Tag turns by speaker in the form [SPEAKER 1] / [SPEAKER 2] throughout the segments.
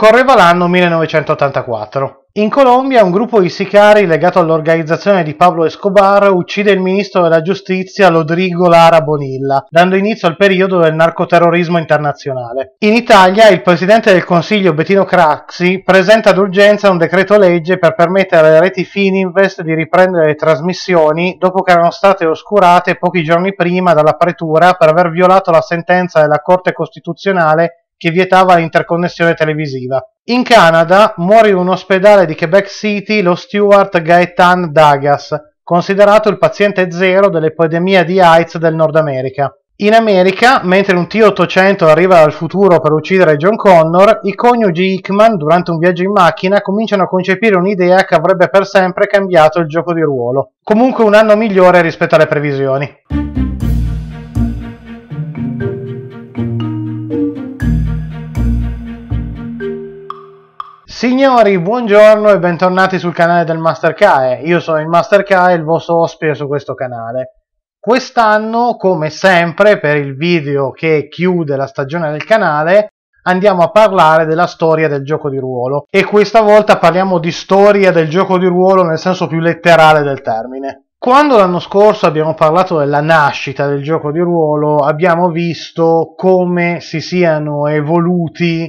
[SPEAKER 1] Correva l'anno 1984. In Colombia un gruppo di sicari legato all'organizzazione di Pablo Escobar uccide il ministro della giustizia Rodrigo Lara Bonilla, dando inizio al periodo del narcoterrorismo internazionale. In Italia il presidente del Consiglio Bettino Craxi presenta d'urgenza un decreto legge per permettere alle reti Fininvest di riprendere le trasmissioni dopo che erano state oscurate pochi giorni prima dalla pretura per aver violato la sentenza della Corte Costituzionale che vietava l'interconnessione televisiva. In Canada muore in un ospedale di Quebec City lo steward Gaetan Dagas, considerato il paziente zero dell'epidemia di AIDS del Nord America. In America, mentre un T-800 arriva dal futuro per uccidere John Connor, i coniugi Hickman, durante un viaggio in macchina, cominciano a concepire un'idea che avrebbe per sempre cambiato il gioco di ruolo. Comunque un anno migliore rispetto alle previsioni. Signori, buongiorno e bentornati sul canale del Master Kae. Eh. Io sono il Master Kae, il vostro ospite su questo canale. Quest'anno, come sempre, per il video che chiude la stagione del canale, andiamo a parlare della storia del gioco di ruolo. E questa volta parliamo di storia del gioco di ruolo nel senso più letterale del termine. Quando l'anno scorso abbiamo parlato della nascita del gioco di ruolo, abbiamo visto come si siano evoluti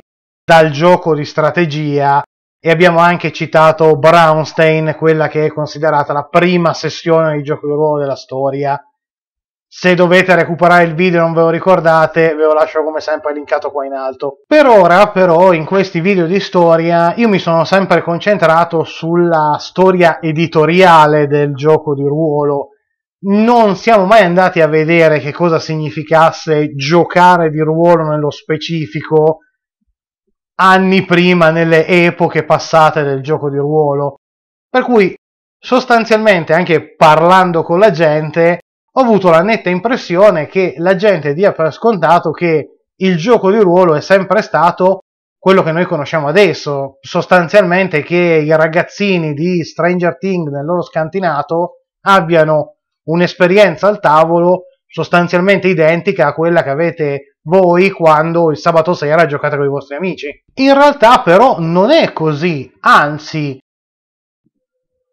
[SPEAKER 1] dal gioco di strategia e abbiamo anche citato Brownstein, quella che è considerata la prima sessione di gioco di ruolo della storia. Se dovete recuperare il video e non ve lo ricordate, ve lo lascio come sempre linkato qua in alto. Per ora, però, in questi video di storia, io mi sono sempre concentrato sulla storia editoriale del gioco di ruolo. Non siamo mai andati a vedere che cosa significasse giocare di ruolo nello specifico, anni prima nelle epoche passate del gioco di ruolo. Per cui sostanzialmente anche parlando con la gente ho avuto la netta impressione che la gente dia per scontato che il gioco di ruolo è sempre stato quello che noi conosciamo adesso, sostanzialmente che i ragazzini di Stranger Things nel loro scantinato abbiano un'esperienza al tavolo sostanzialmente identica a quella che avete voi quando il sabato sera giocate con i vostri amici. In realtà però non è così, anzi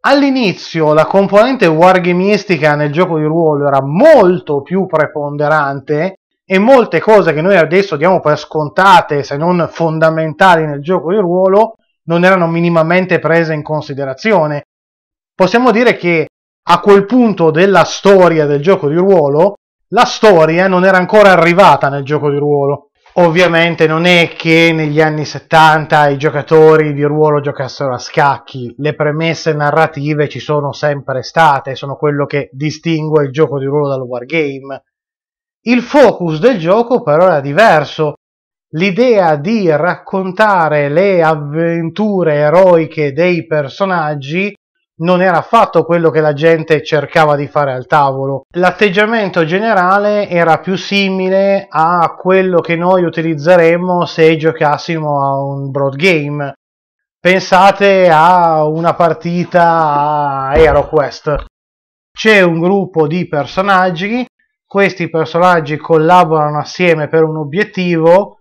[SPEAKER 1] all'inizio la componente wargamistica nel gioco di ruolo era molto più preponderante e molte cose che noi adesso diamo per scontate, se non fondamentali nel gioco di ruolo, non erano minimamente prese in considerazione. Possiamo dire che a quel punto della storia del gioco di ruolo la storia eh, non era ancora arrivata nel gioco di ruolo. Ovviamente non è che negli anni 70 i giocatori di ruolo giocassero a scacchi, le premesse narrative ci sono sempre state, sono quello che distingue il gioco di ruolo dal wargame. Il focus del gioco però era diverso, l'idea di raccontare le avventure eroiche dei personaggi non era affatto quello che la gente cercava di fare al tavolo. L'atteggiamento generale era più simile a quello che noi utilizzeremmo se giocassimo a un broad game. Pensate a una partita a HeroQuest. C'è un gruppo di personaggi, questi personaggi collaborano assieme per un obiettivo,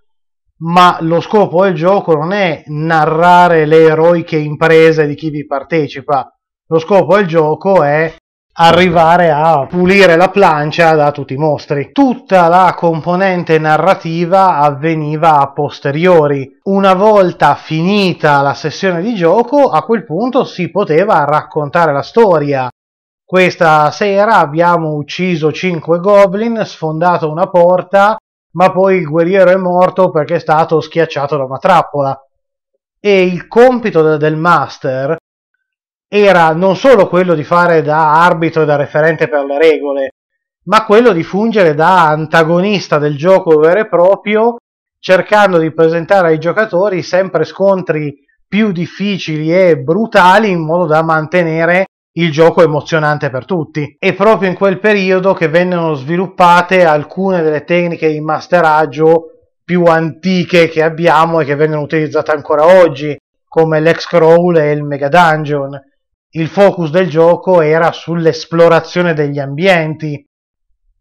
[SPEAKER 1] ma lo scopo del gioco non è narrare le eroiche imprese di chi vi partecipa, lo scopo del gioco è arrivare a pulire la plancia da tutti i mostri. Tutta la componente narrativa avveniva a posteriori. Una volta finita la sessione di gioco, a quel punto si poteva raccontare la storia. Questa sera abbiamo ucciso 5 goblin, sfondato una porta, ma poi il guerriero è morto perché è stato schiacciato da una trappola. E il compito del master era non solo quello di fare da arbitro e da referente per le regole, ma quello di fungere da antagonista del gioco vero e proprio, cercando di presentare ai giocatori sempre scontri più difficili e brutali in modo da mantenere il gioco emozionante per tutti. È proprio in quel periodo che vennero sviluppate alcune delle tecniche di masteraggio più antiche che abbiamo e che vengono utilizzate ancora oggi, come l'ex crawl e il mega dungeon il focus del gioco era sull'esplorazione degli ambienti.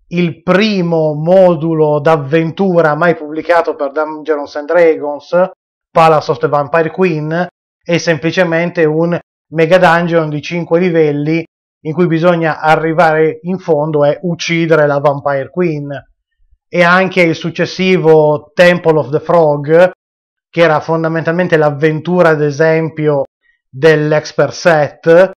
[SPEAKER 1] Il primo modulo d'avventura mai pubblicato per Dungeons and Dragons, Palace of the Vampire Queen, è semplicemente un mega dungeon di 5 livelli in cui bisogna arrivare in fondo e uccidere la Vampire Queen. E anche il successivo Temple of the Frog, che era fondamentalmente l'avventura, ad esempio, dell'expert set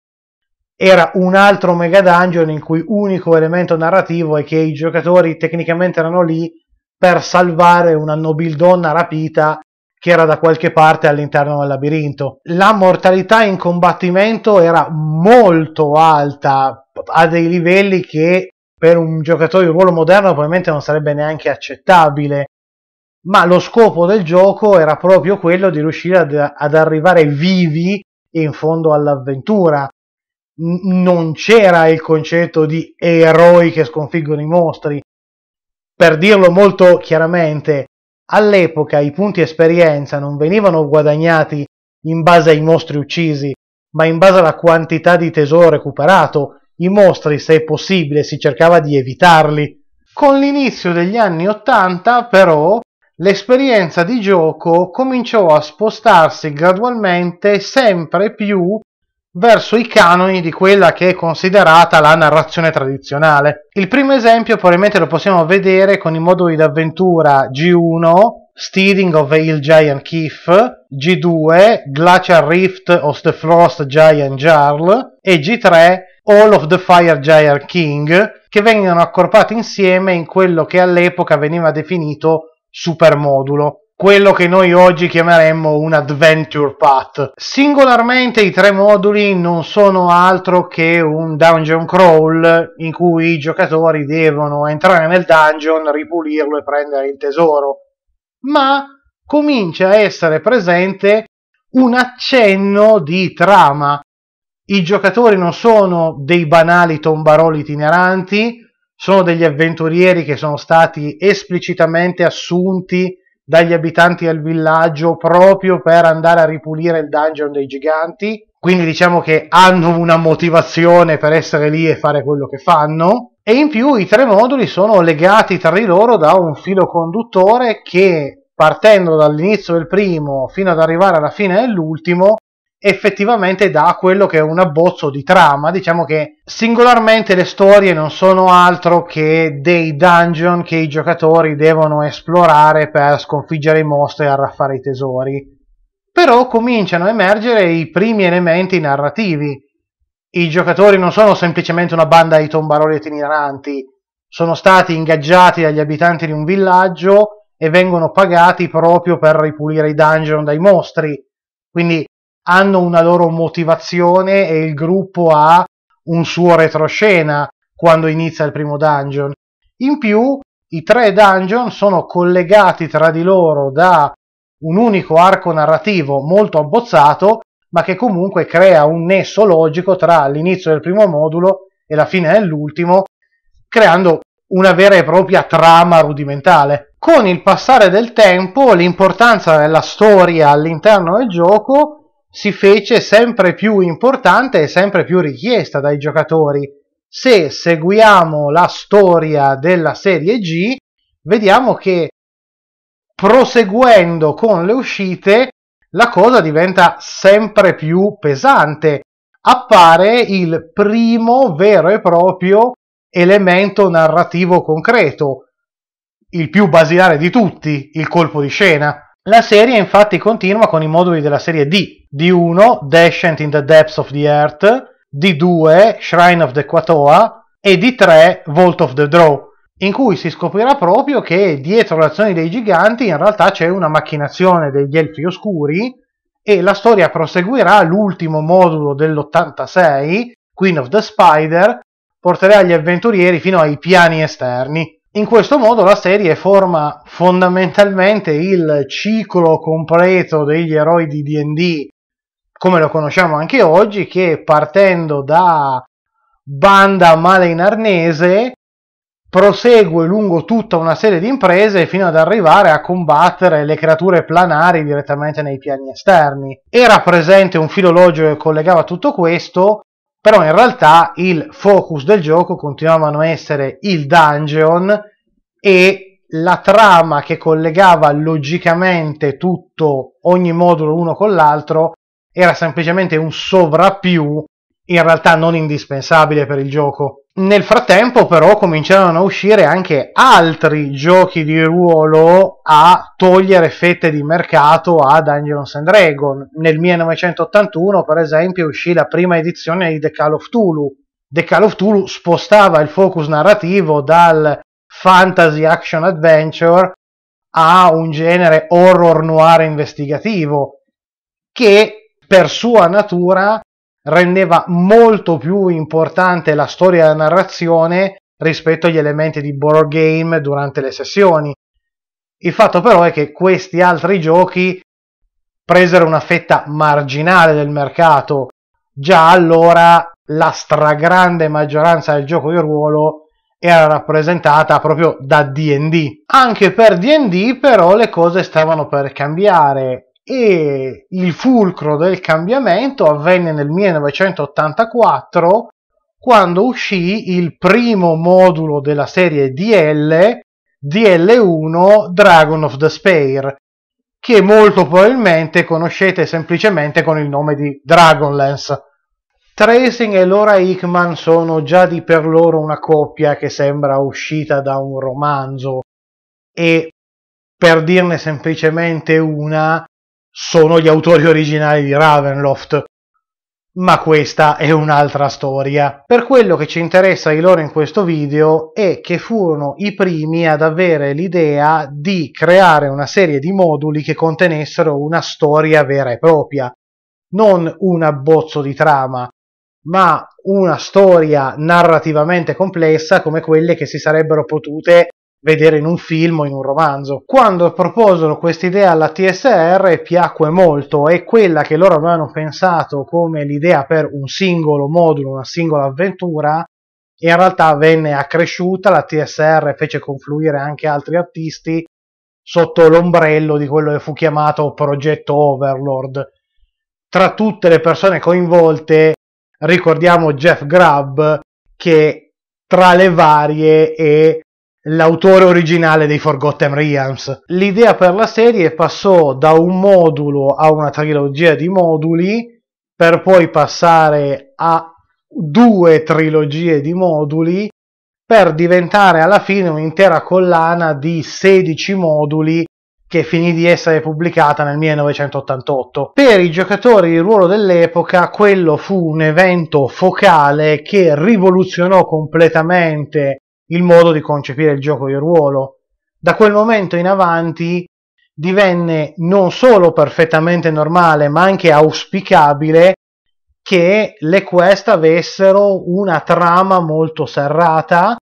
[SPEAKER 1] era un altro mega dungeon in cui unico elemento narrativo è che i giocatori tecnicamente erano lì per salvare una nobildonna rapita che era da qualche parte all'interno del labirinto. La mortalità in combattimento era molto alta, a dei livelli che per un giocatore di ruolo moderno probabilmente non sarebbe neanche accettabile. Ma lo scopo del gioco era proprio quello di riuscire ad, ad arrivare vivi in fondo all'avventura. non c'era il concetto di eroi che sconfiggono i mostri. Per dirlo molto chiaramente, all'epoca i punti esperienza non venivano guadagnati in base ai mostri uccisi, ma in base alla quantità di tesoro recuperato. I mostri, se possibile, si cercava di evitarli. Con l'inizio degli anni Ottanta, però, l'esperienza di gioco cominciò a spostarsi gradualmente sempre più verso i canoni di quella che è considerata la narrazione tradizionale. Il primo esempio probabilmente lo possiamo vedere con i moduli d'avventura G1, Stealing of the Hill Giant Keef, G2, Glacial Rift of the Frost Giant Jarl e G3, All of the Fire Giant King, che vengono accorpati insieme in quello che all'epoca veniva definito supermodulo quello che noi oggi chiameremmo un adventure path. Singolarmente i tre moduli non sono altro che un dungeon crawl in cui i giocatori devono entrare nel dungeon, ripulirlo e prendere il tesoro, ma comincia a essere presente un accenno di trama. I giocatori non sono dei banali tombaroli itineranti, sono degli avventurieri che sono stati esplicitamente assunti dagli abitanti del villaggio proprio per andare a ripulire il dungeon dei giganti. Quindi diciamo che hanno una motivazione per essere lì e fare quello che fanno. E in più i tre moduli sono legati tra di loro da un filo conduttore che partendo dall'inizio del primo fino ad arrivare alla fine dell'ultimo effettivamente da quello che è un abbozzo di trama. Diciamo che singolarmente le storie non sono altro che dei dungeon che i giocatori devono esplorare per sconfiggere i mostri e arraffare i tesori. Però cominciano a emergere i primi elementi narrativi. I giocatori non sono semplicemente una banda di tombaroli itineranti, sono stati ingaggiati dagli abitanti di un villaggio e vengono pagati proprio per ripulire i dungeon dai mostri. Quindi hanno una loro motivazione e il gruppo ha un suo retroscena quando inizia il primo dungeon. In più, i tre dungeon sono collegati tra di loro da un unico arco narrativo molto abbozzato, ma che comunque crea un nesso logico tra l'inizio del primo modulo e la fine dell'ultimo, creando una vera e propria trama rudimentale. Con il passare del tempo, l'importanza della storia all'interno del gioco si fece sempre più importante e sempre più richiesta dai giocatori. Se seguiamo la storia della Serie G, vediamo che proseguendo con le uscite la cosa diventa sempre più pesante. Appare il primo vero e proprio elemento narrativo concreto, il più basilare di tutti, il colpo di scena. La serie infatti continua con i moduli della serie D, D1 Descent in the Depths of the Earth, D2 Shrine of the Quatoa e D3 Vault of the Draw, in cui si scoprirà proprio che dietro le azioni dei giganti in realtà c'è una macchinazione degli elfi oscuri e la storia proseguirà l'ultimo modulo dell'86, Queen of the Spider, porterà gli avventurieri fino ai piani esterni. In questo modo la serie forma fondamentalmente il ciclo completo degli eroi di DD come lo conosciamo anche oggi, che partendo da banda male in arnese prosegue lungo tutta una serie di imprese fino ad arrivare a combattere le creature planari direttamente nei piani esterni. Era presente un filologio che collegava tutto questo, però in realtà il focus del gioco continuavano a essere il dungeon e la trama che collegava logicamente tutto, ogni modulo uno con l'altro, era semplicemente un sovrappiù in realtà non indispensabile per il gioco. Nel frattempo però cominciarono a uscire anche altri giochi di ruolo a togliere fette di mercato a Dungeons and Dragons. Nel 1981 per esempio uscì la prima edizione di The Call of Tulu. The Call of Tulu spostava il focus narrativo dal fantasy action adventure a un genere horror noir investigativo che per sua natura rendeva molto più importante la storia e la narrazione rispetto agli elementi di board game durante le sessioni. Il fatto però è che questi altri giochi presero una fetta marginale del mercato. Già allora la stragrande maggioranza del gioco di ruolo era rappresentata proprio da DD. Anche per DD però le cose stavano per cambiare e il fulcro del cambiamento avvenne nel 1984 quando uscì il primo modulo della serie DL, DL1 Dragon of the Spare, che molto probabilmente conoscete semplicemente con il nome di Dragonlance. Tracing e Laura Hickman sono già di per loro una coppia che sembra uscita da un romanzo e per dirne semplicemente una, sono gli autori originali di Ravenloft. Ma questa è un'altra storia. Per quello che ci interessa di loro in questo video è che furono i primi ad avere l'idea di creare una serie di moduli che contenessero una storia vera e propria, non un abbozzo di trama, ma una storia narrativamente complessa come quelle che si sarebbero potute vedere in un film o in un romanzo. Quando proposero questa idea alla TSR piacque molto e quella che loro avevano pensato come l'idea per un singolo modulo, una singola avventura, in realtà venne accresciuta, la TSR fece confluire anche altri artisti sotto l'ombrello di quello che fu chiamato progetto Overlord. Tra tutte le persone coinvolte ricordiamo Jeff Grubb che tra le varie e l'autore originale dei Forgotten Realms. L'idea per la serie passò da un modulo a una trilogia di moduli, per poi passare a due trilogie di moduli, per diventare alla fine un'intera collana di 16 moduli che finì di essere pubblicata nel 1988. Per i giocatori di ruolo dell'epoca quello fu un evento focale che rivoluzionò completamente il modo di concepire il gioco di ruolo. Da quel momento in avanti divenne non solo perfettamente normale, ma anche auspicabile che le quest avessero una trama molto serrata,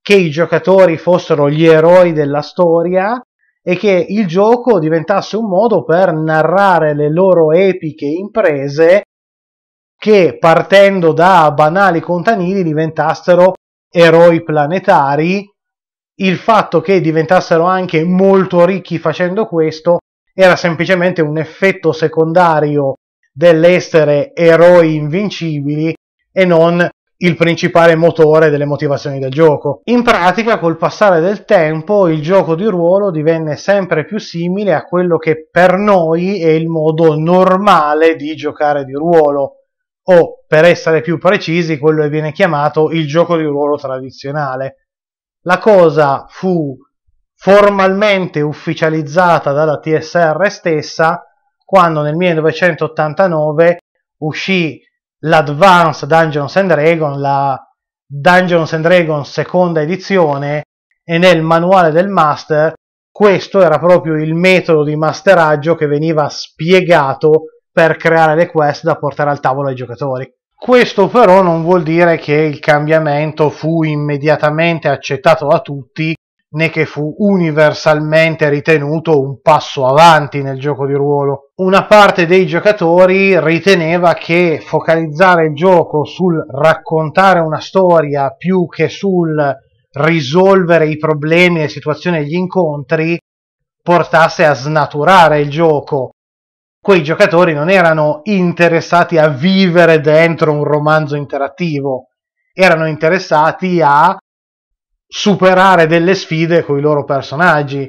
[SPEAKER 1] che i giocatori fossero gli eroi della storia e che il gioco diventasse un modo per narrare le loro epiche imprese che partendo da banali contadini diventassero eroi planetari, il fatto che diventassero anche molto ricchi facendo questo era semplicemente un effetto secondario dell'essere eroi invincibili e non il principale motore delle motivazioni del gioco. In pratica, col passare del tempo, il gioco di ruolo divenne sempre più simile a quello che per noi è il modo normale di giocare di ruolo, o, per essere più precisi, quello che viene chiamato il gioco di ruolo tradizionale. La cosa fu formalmente ufficializzata dalla TSR stessa quando nel 1989 uscì l'Advanced Dungeons and Dragons, la Dungeons and Dragons seconda edizione e nel manuale del master questo era proprio il metodo di masteraggio che veniva spiegato per creare le quest da portare al tavolo ai giocatori. Questo però non vuol dire che il cambiamento fu immediatamente accettato da tutti, né che fu universalmente ritenuto un passo avanti nel gioco di ruolo. Una parte dei giocatori riteneva che focalizzare il gioco sul raccontare una storia più che sul risolvere i problemi, le situazioni e gli incontri portasse a snaturare il gioco quei giocatori non erano interessati a vivere dentro un romanzo interattivo, erano interessati a superare delle sfide con i loro personaggi.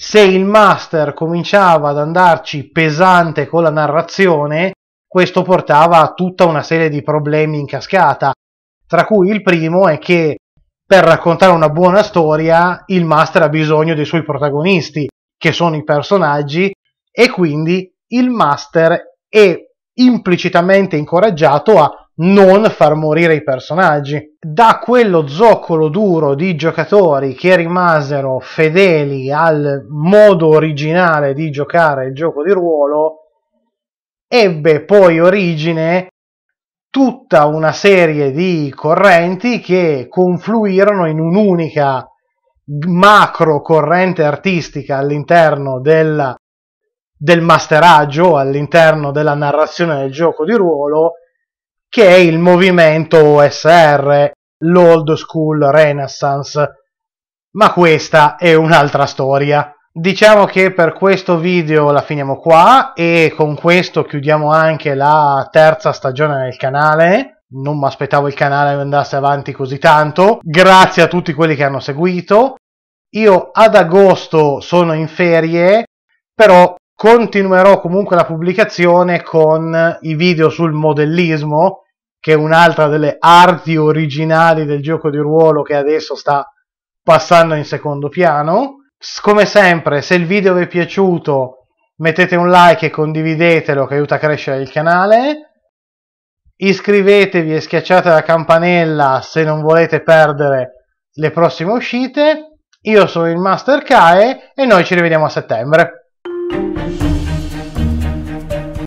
[SPEAKER 1] Se il master cominciava ad andarci pesante con la narrazione, questo portava a tutta una serie di problemi in cascata, tra cui il primo è che per raccontare una buona storia il master ha bisogno dei suoi protagonisti, che sono i personaggi, e quindi il master è implicitamente incoraggiato a non far morire i personaggi. Da quello zoccolo duro di giocatori che rimasero fedeli al modo originale di giocare il gioco di ruolo, ebbe poi origine tutta una serie di correnti che confluirono in un'unica macro corrente artistica all'interno della del masteraggio all'interno della narrazione del gioco di ruolo che è il movimento OSR, l'old school renaissance, ma questa è un'altra storia. Diciamo che per questo video la finiamo qua e con questo chiudiamo anche la terza stagione del canale. Non mi aspettavo il canale andasse avanti così tanto. Grazie a tutti quelli che hanno seguito. Io ad agosto sono in ferie, però continuerò comunque la pubblicazione con i video sul modellismo, che è un'altra delle arti originali del gioco di ruolo che adesso sta passando in secondo piano. Come sempre, se il video vi è piaciuto, mettete un like e condividetelo che aiuta a crescere il canale. Iscrivetevi e schiacciate la campanella se non volete perdere le prossime uscite. Io sono il Master Kae e noi ci rivediamo a settembre.